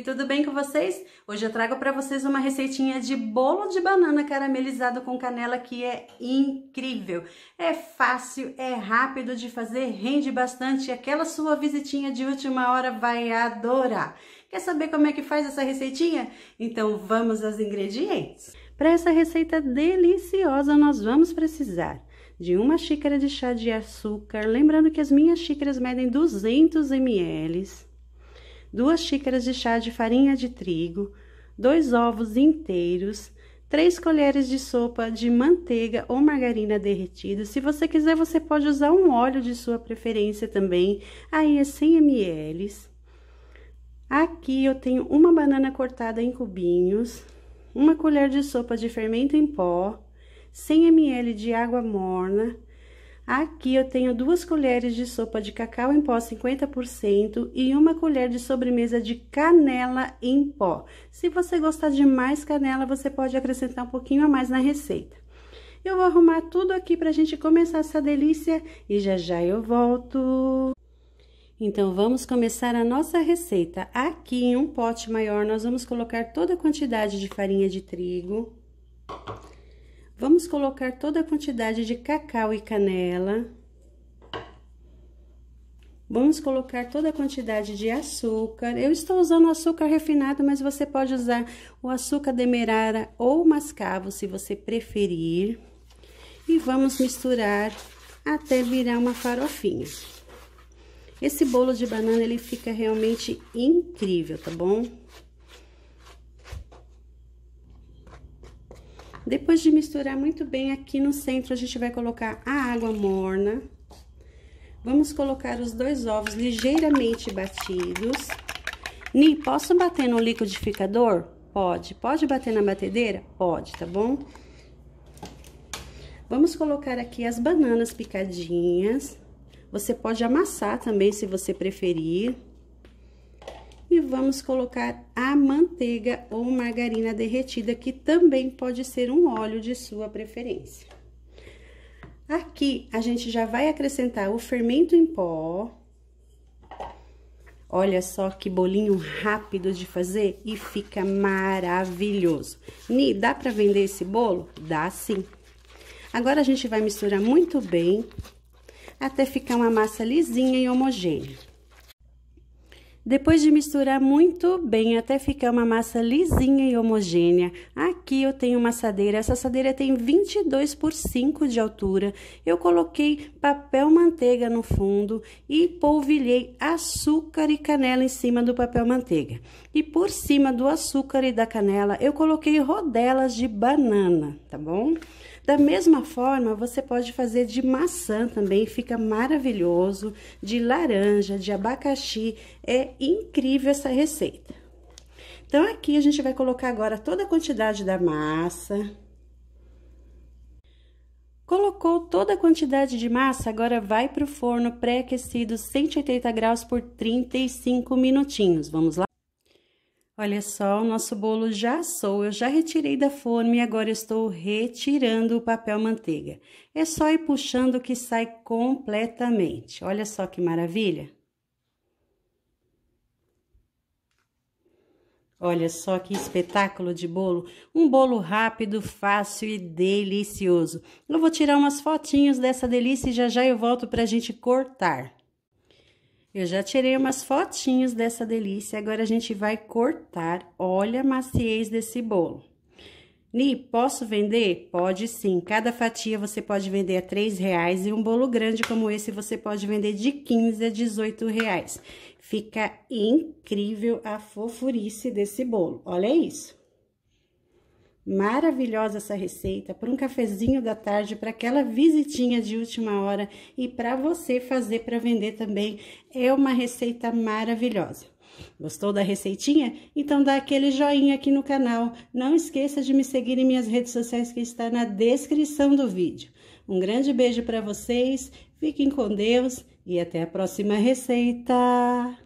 YouTube, tudo bem com vocês? Hoje eu trago para vocês uma receitinha de bolo de banana caramelizado com canela que é incrível. É fácil, é rápido de fazer, rende bastante e aquela sua visitinha de última hora vai adorar. Quer saber como é que faz essa receitinha? Então vamos aos ingredientes. Para essa receita deliciosa nós vamos precisar de uma xícara de chá de açúcar, lembrando que as minhas xícaras medem 200 ml, 2 xícaras de chá de farinha de trigo, 2 ovos inteiros, 3 colheres de sopa de manteiga ou margarina derretida. Se você quiser, você pode usar um óleo de sua preferência também, aí é 100 ml. Aqui eu tenho uma banana cortada em cubinhos, uma colher de sopa de fermento em pó, 100 ml de água morna, Aqui eu tenho duas colheres de sopa de cacau em pó 50% e uma colher de sobremesa de canela em pó. Se você gostar de mais canela, você pode acrescentar um pouquinho a mais na receita. Eu vou arrumar tudo aqui pra gente começar essa delícia e já já eu volto. Então, vamos começar a nossa receita. Aqui, em um pote maior, nós vamos colocar toda a quantidade de farinha de trigo. Vamos colocar toda a quantidade de cacau e canela. Vamos colocar toda a quantidade de açúcar. Eu estou usando açúcar refinado, mas você pode usar o açúcar demerara ou mascavo, se você preferir. E vamos misturar até virar uma farofinha. Esse bolo de banana, ele fica realmente incrível, tá bom? Depois de misturar muito bem, aqui no centro a gente vai colocar a água morna. Vamos colocar os dois ovos ligeiramente batidos. Ni, posso bater no liquidificador? Pode. Pode bater na batedeira? Pode, tá bom? Vamos colocar aqui as bananas picadinhas. Você pode amassar também, se você preferir. E vamos colocar a manteiga ou margarina derretida, que também pode ser um óleo de sua preferência. Aqui, a gente já vai acrescentar o fermento em pó. Olha só que bolinho rápido de fazer e fica maravilhoso. Ni, dá para vender esse bolo? Dá sim. Agora, a gente vai misturar muito bem até ficar uma massa lisinha e homogênea. Depois de misturar muito bem até ficar uma massa lisinha e homogênea, aqui eu tenho uma assadeira. Essa assadeira tem 22 por 5 de altura. Eu coloquei papel manteiga no fundo e polvilhei açúcar e canela em cima do papel manteiga. E por cima do açúcar e da canela, eu coloquei rodelas de banana, tá bom? Da mesma forma, você pode fazer de maçã também, fica maravilhoso, de laranja, de abacaxi, é incrível essa receita. Então, aqui a gente vai colocar agora toda a quantidade da massa. Colocou toda a quantidade de massa, agora vai para o forno pré-aquecido 180 graus por 35 minutinhos. Vamos lá? Olha só, o nosso bolo já assou, eu já retirei da forma e agora estou retirando o papel manteiga. É só ir puxando que sai completamente. Olha só que maravilha! Olha só que espetáculo de bolo, um bolo rápido, fácil e delicioso. Eu vou tirar umas fotinhas dessa delícia e já já eu volto para a gente cortar. Eu já tirei umas fotinhas dessa delícia, agora a gente vai cortar. Olha a maciez desse bolo. Ni, posso vender? Pode sim. Cada fatia você pode vender a três reais e um bolo grande como esse você pode vender de 15 a 18 reais. Fica incrível a fofurice desse bolo. Olha isso. Maravilhosa essa receita para um cafezinho da tarde, para aquela visitinha de última hora e para você fazer para vender também. É uma receita maravilhosa. Gostou da receitinha? Então dá aquele joinha aqui no canal. Não esqueça de me seguir em minhas redes sociais que está na descrição do vídeo. Um grande beijo para vocês, fiquem com Deus e até a próxima receita!